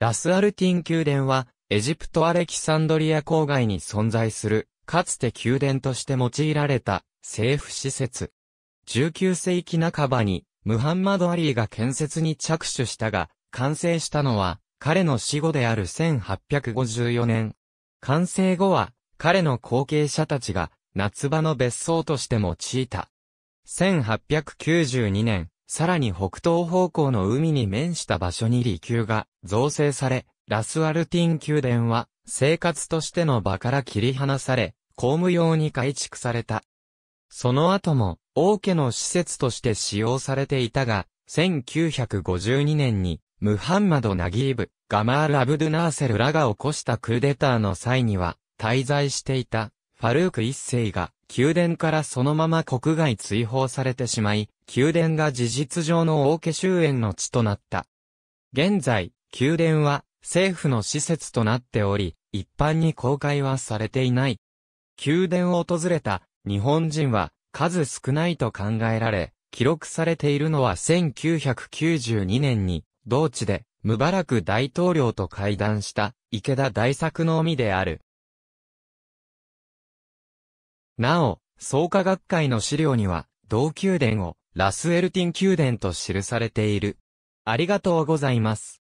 ラスアルティン宮殿は、エジプトアレキサンドリア郊外に存在する、かつて宮殿として用いられた政府施設。19世紀半ばに、ムハンマド・アリーが建設に着手したが、完成したのは、彼の死後である1854年。完成後は、彼の後継者たちが、夏場の別荘として用いた。1892年、さらに北東方向の海に面した場所に離宮が造成され、ラスワルティン宮殿は生活としての場から切り離され、公務用に改築された。その後も王家の施設として使用されていたが、1952年にムハンマド・ナギーブ、ガマール・アブドゥナーセルらが起こしたクーデターの際には滞在していた。ファルーク一世が宮殿からそのまま国外追放されてしまい、宮殿が事実上の王家終焉の地となった。現在、宮殿は政府の施設となっており、一般に公開はされていない。宮殿を訪れた日本人は数少ないと考えられ、記録されているのは1992年に、同地でムバラク大統領と会談した池田大作のみである。なお、創価学会の資料には、同宮殿をラスエルティン宮殿と記されている。ありがとうございます。